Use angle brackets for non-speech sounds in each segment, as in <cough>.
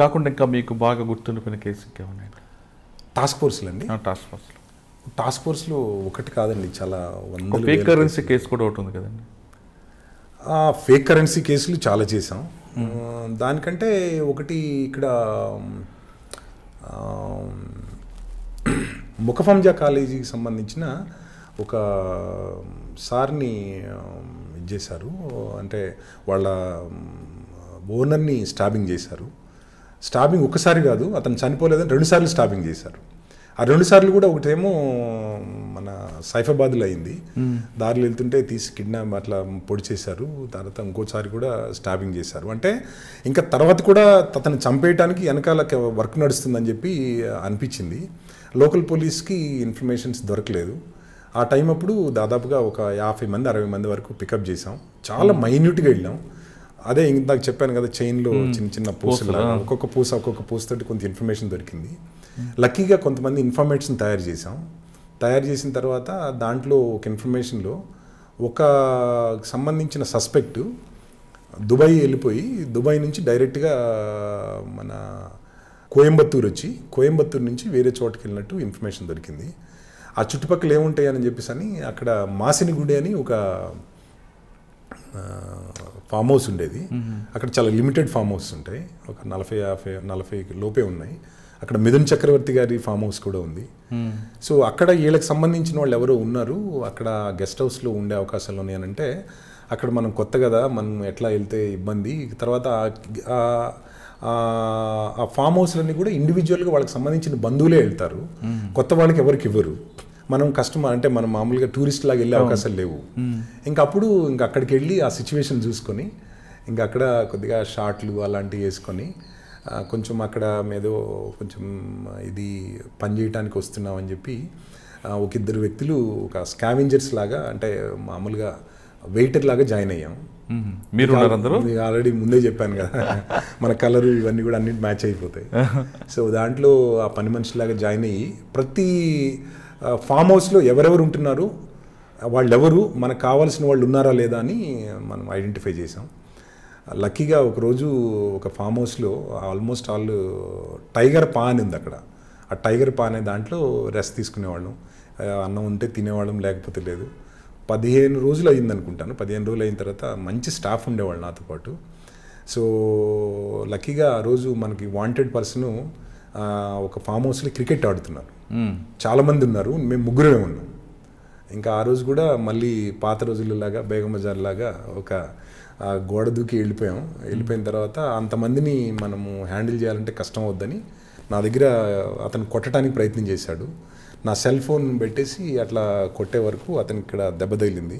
కాకుండా ఇంకా మీకు బాగా గుర్తుండిపోయిన కేసు ఇంకేమన్నాయండి టాస్క్ ఫోర్స్లు అండి టాస్క్ ఫోర్స్లు టాస్క్ ఫోర్స్లో ఒకటి కాదండి చాలా వందల ఫేక్ కరెన్సీ కేసు కూడా ఒకటి ఉంది కదండి ఫేక్ కరెన్సీ కేసులు చాలా చేసాం దానికంటే ఒకటి ఇక్కడ ముఖఫంజా కాలేజీకి సంబంధించిన ఒక సార్ని ఇది చేశారు అంటే వాళ్ళ ఓనర్ని స్టాబింగ్ చేశారు స్టాబింగ్ ఒకసారి కాదు అతను చనిపోలేదని రెండుసార్లు స్టాబింగ్ చేశారు ఆ రెండుసార్లు కూడా ఒకటేమో మన సైఫాబాద్లో అయింది దారిలో వెళ్తుంటే తీసి కిడ్నాప్ అట్లా పొడి చేశారు తర్వాత ఇంకోసారి కూడా స్టాబింగ్ చేశారు అంటే ఇంకా తర్వాత కూడా అతను చంపేయటానికి వెనకాల వర్క్ నడుస్తుందని చెప్పి అనిపించింది లోకల్ పోలీస్కి ఇన్ఫర్మేషన్స్ దొరకలేదు ఆ టైం అప్పుడు దాదాపుగా ఒక యాభై మంది అరవై మంది వరకు పికప్ చేసాం చాలా మైన్యూట్గా hmm. వెళ్ళాం అదే ఇందాక చెప్పాను కదా చైన్లో hmm. చిన్న చిన్న పూసలు ఒక్కొక్క పూస ఒక్కొక్క పూసతోటి కొంత ఇన్ఫర్మేషన్ దొరికింది లక్కీగా కొంతమంది ఇన్ఫర్మేషన్ తయారు చేసాం తయారు చేసిన తర్వాత దాంట్లో ఒక ఇన్ఫర్మేషన్లో ఒక సంబంధించిన సస్పెక్ట్ దుబాయ్ వెళ్ళిపోయి దుబాయ్ నుంచి డైరెక్ట్గా మన కోయంబత్తూర్ వచ్చి కోయంబత్తూర్ నుంచి వేరే చోటుకి వెళ్ళినట్టు ఇన్ఫర్మేషన్ దొరికింది ఆ చుట్టుపక్కల ఏముంటాయి అని చెప్పేసి అని అక్కడ మాసినిగుడి అని ఒక ఫామ్ హౌస్ ఉండేది అక్కడ చాలా లిమిటెడ్ ఫామ్ హౌస్ ఉంటాయి ఒక నలభై యాభై నలభై లోపే ఉన్నాయి అక్కడ మిథున్ చక్రవర్తి గారి ఫామ్ హౌస్ కూడా ఉంది సో అక్కడ వీళ్ళకి సంబంధించిన వాళ్ళు ఎవరో ఉన్నారు అక్కడ గెస్ట్ హౌస్లో ఉండే అవకాశాలు ఉన్నాయనంటే అక్కడ మనం కొత్త కదా మనం ఎట్లా వెళ్తే ఇబ్బంది తర్వాత ఆ ఫామ్ హౌస్లన్నీ కూడా ఇండివిజువల్గా వాళ్ళకి సంబంధించిన బంధువులే వెళ్తారు కొత్త వాళ్ళకి ఎవరికి ఇవ్వరు మనం కస్టమర్ అంటే మనం మామూలుగా టూరిస్ట్ లాగా వెళ్ళే అవకాశాలు లేవు ఇంకా అప్పుడు ఇంకా అక్కడికి వెళ్ళి ఆ సిచ్యువేషన్ చూసుకొని ఇంకా అక్కడ కొద్దిగా షార్ట్లు అలాంటివి వేసుకొని కొంచెం అక్కడ ఏదో కొంచెం ఇది పని చేయడానికి వస్తున్నామని చెప్పి ఒక ఇద్దరు వ్యక్తులు ఒక స్కావెంజర్స్ లాగా అంటే మామూలుగా వెయిటర్ లాగా జాయిన్ అయ్యాం మీరు ఆల్రెడీ ముందే చెప్పాను కదా <laughs> మన కలర్ ఇవన్నీ కూడా అన్నిటి మ్యాచ్ అయిపోతాయి <laughs> సో దాంట్లో ఆ పని మనిషిలాగా జాయిన్ అయ్యి ప్రతి ఫామ్ హౌస్లో ఎవరెవరు ఉంటున్నారు వాళ్ళెవరు మనకు కావాల్సిన వాళ్ళు ఉన్నారా లేదా అని మనం ఐడెంటిఫై చేసాం లక్కీగా ఒకరోజు ఒక ఫామ్ హౌస్లో ఆల్మోస్ట్ ఆల్ టైగర్ పా అని ఉంది అక్కడ ఆ టైగర్ పా అనే దాంట్లో రెస్ట్ తీసుకునేవాళ్ళం అన్నం ఉంటే తినేవాళ్ళం లేకపోతే లేదు పదిహేను రోజులు అయింది అనుకుంటాను పదిహేను రోజులు అయిన తర్వాత మంచి స్టాఫ్ ఉండేవాళ్ళు నాతో పాటు సో లక్కీగా ఆ రోజు మనకి వాంటెడ్ పర్సను ఒక ఫామ్ హౌస్లో క్రికెట్ ఆడుతున్నారు Hmm. చాలామంది ఉన్నారు మేము ముగ్గురమే ఉన్నాం ఇంకా ఆ రోజు కూడా మళ్ళీ పాత రోజులలాగా బేగం బజార్ లాగా ఒక గోడ దూకి వెళ్ళిపోయాం వెళ్ళిపోయిన తర్వాత అంతమందిని మనము హ్యాండిల్ చేయాలంటే కష్టం అవుద్దని నా దగ్గర అతను కొట్టడానికి ప్రయత్నం చేశాడు నా సెల్ ఫోన్ పెట్టేసి అట్లా కొట్టే వరకు అతనికి ఇక్కడ దెబ్బ తగిలింది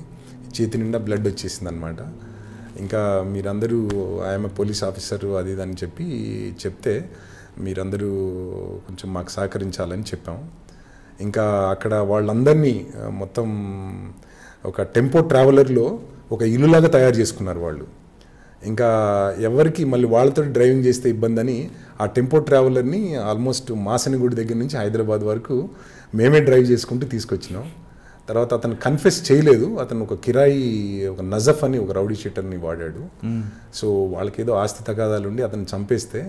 చేతి నిండా బ్లడ్ వచ్చేసింది అనమాట ఇంకా మీరందరూ ఆయమ పోలీస్ ఆఫీసర్ అది అని చెప్పి చెప్తే మీరందరూ కొంచెం మాకు సహకరించాలని చెప్పాము ఇంకా అక్కడ వాళ్ళందరినీ మొత్తం ఒక టెంపో ట్రావెలర్లో ఒక ఇల్లులాగా తయారు చేసుకున్నారు వాళ్ళు ఇంకా ఎవరికి మళ్ళీ వాళ్ళతో డ్రైవింగ్ చేస్తే ఇబ్బంది అని ఆ టెంపో ట్రావెలర్ని ఆల్మోస్ట్ మాసనగుడి దగ్గర నుంచి హైదరాబాద్ వరకు మేమే డ్రైవ్ చేసుకుంటూ తీసుకొచ్చినాం తర్వాత అతను కన్ఫెస్ చేయలేదు అతను ఒక కిరాయి ఒక నజఫ్ అని ఒక రౌడీ షీటర్ని వాడాడు సో వాళ్ళకేదో ఆస్తి తగాదాలు ఉండి అతను చంపేస్తే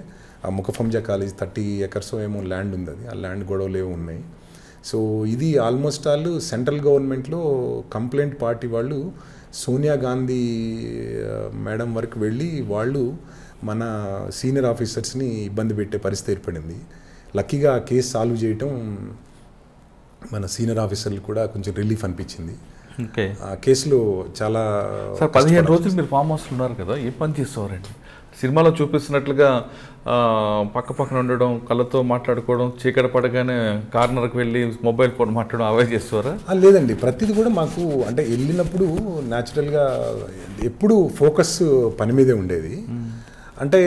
ఆ ముఖఫంజా కాలేజ్ థర్టీ ఎకర్స్ ఏమో ల్యాండ్ ఉంది అది ఆ ల్యాండ్ గొడవలు ఏమో ఉన్నాయి సో ఇది ఆల్మోస్ట్ ఆల్ సెంట్రల్ గవర్నమెంట్లో కంప్లైంట్ పార్టీ వాళ్ళు సోనియా గాంధీ మేడం వరకు వెళ్ళి వాళ్ళు మన సీనియర్ ఆఫీసర్స్ని ఇబ్బంది పెట్టే పరిస్థితి ఏర్పడింది లక్కీగా ఆ కేసు సాల్వ్ చేయటం మన సీనియర్ ఆఫీసర్లు కూడా కొంచెం రిలీఫ్ అనిపించింది ఓకే ఆ కేసులు చాలా సార్ పదిహేను రోజులు మీరు ఫామ్ హౌస్లో ఉన్నారు కదా ఏ పని చేసేవారండి సినిమాలో చూపిస్తున్నట్లుగా పక్క పక్కన ఉండడం కళ్ళతో మాట్లాడుకోవడం చీకట పడగానే కార్నర్కి వెళ్ళి మొబైల్ ఫోన్ మాట్లాడడం అవే చేస్తారా లేదండి ప్రతిది కూడా మాకు అంటే వెళ్ళినప్పుడు న్యాచురల్గా ఎప్పుడు ఫోకస్ పని మీదే ఉండేది అంటే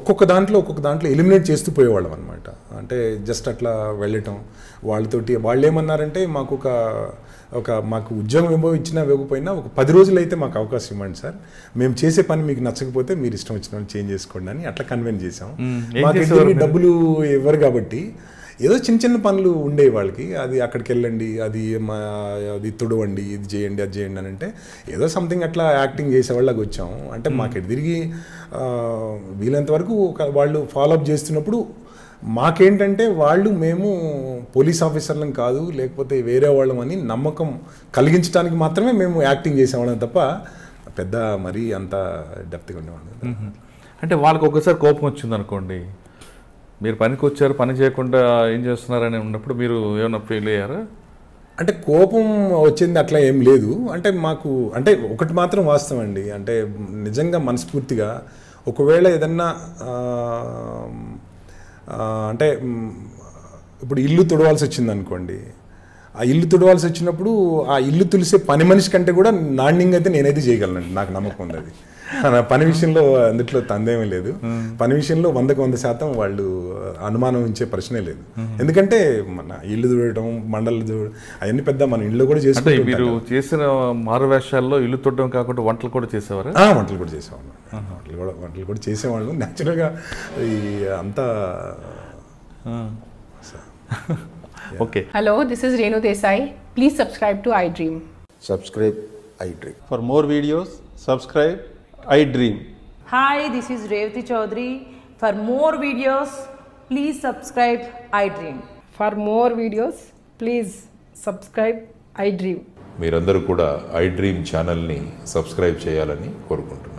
ఒక్కొక్క దాంట్లో ఒక్కొక్క దాంట్లో ఎలిమినేట్ చేస్తూ పోయేవాళ్ళం అనమాట అంటే జస్ట్ అట్లా వెళ్ళటం వాళ్ళతోటి వాళ్ళు ఏమన్నారంటే మాకు ఒక ఒక మాకు ఉద్యోగం ఏమో ఇచ్చినా ఇవ్వకపోయినా ఒక పది రోజులు అయితే మాకు అవకాశం ఇవ్వండి సార్ మేము చేసే పని మీకు నచ్చకపోతే మీరు ఇష్టం వచ్చిన చేంజ్ చేసుకోండి అని అట్లా కన్వెన్స్ చేసాం మాకు డబ్బులు ఇవ్వరు కాబట్టి ఏదో చిన్న చిన్న పనులు ఉండేవి వాళ్ళకి అది అక్కడికి వెళ్ళండి అది మా అది తుడవండి ఇది చేయండి అది చేయండి అని అంటే ఏదో సంథింగ్ అట్లా యాక్టింగ్ వాళ్ళకి వచ్చాము అంటే మాకు తిరిగి వీలంత వరకు వాళ్ళు ఫాలోఅప్ చేస్తున్నప్పుడు మాకేంటంటే వాళ్ళు మేము పోలీస్ ఆఫీసర్లని కాదు లేకపోతే వేరే వాళ్ళం అని నమ్మకం కలిగించడానికి మాత్రమే మేము యాక్టింగ్ చేసేవాళ్ళం తప్ప పెద్ద మరీ అంత డెప్త్గా ఉండేవాళ్ళం అంటే వాళ్ళకి ఒకసారి కోపం వచ్చింది అనుకోండి మీరు పనికి వచ్చారు పని చేయకుండా ఏం చేస్తున్నారని ఉన్నప్పుడు మీరు ఏమైనా ఫీల్ అయ్యారా అంటే కోపం వచ్చింది అట్లా ఏం లేదు అంటే మాకు అంటే ఒకటి మాత్రం వాస్తవం అండి అంటే నిజంగా మనస్ఫూర్తిగా ఒకవేళ ఏదన్నా అంటే ఇప్పుడు ఇల్లు తుడవాల్సి వచ్చింది అనుకోండి ఆ ఇల్లు తుడవాల్సి వచ్చినప్పుడు ఆ ఇల్లు తులిసే పని మనిషి కంటే కూడా నాణ్యంగా అయితే నేనైతే చేయగలను నాకు నమ్మకం ఉంది అది నా పని విషయంలో అందుట్లో తందేమీ లేదు పని విషయంలో వందకు వంద శాతం వాళ్ళు అనుమానం ఉంచే ప్రశ్నే లేదు ఎందుకంటే మన ఇల్లు చూడటం మండలు చూడటం అవన్నీ పెద్ద మన ఇల్లు కూడా చేసుకుంటే మీరు చేసిన మారువేషాల్లో ఇల్లు తొట్టడం కాకుండా వంటలు కూడా చేసేవారు వంటలు కూడా చేసేవాళ్ళు వంటలు కూడా వంటలు కూడా చేసేవాళ్ళు న్యాచురల్గా ఈ అంతా okay hello this is Renu Desai please subscribe to I dream subscribe I dream for more videos subscribe I dream hi this is Revathi Chowdary for more videos please subscribe I dream for more videos please subscribe I dream మీరందరూ కూడా I dream ఛానల్ని subscribe చేయాలని కోరుకుంటున్నాను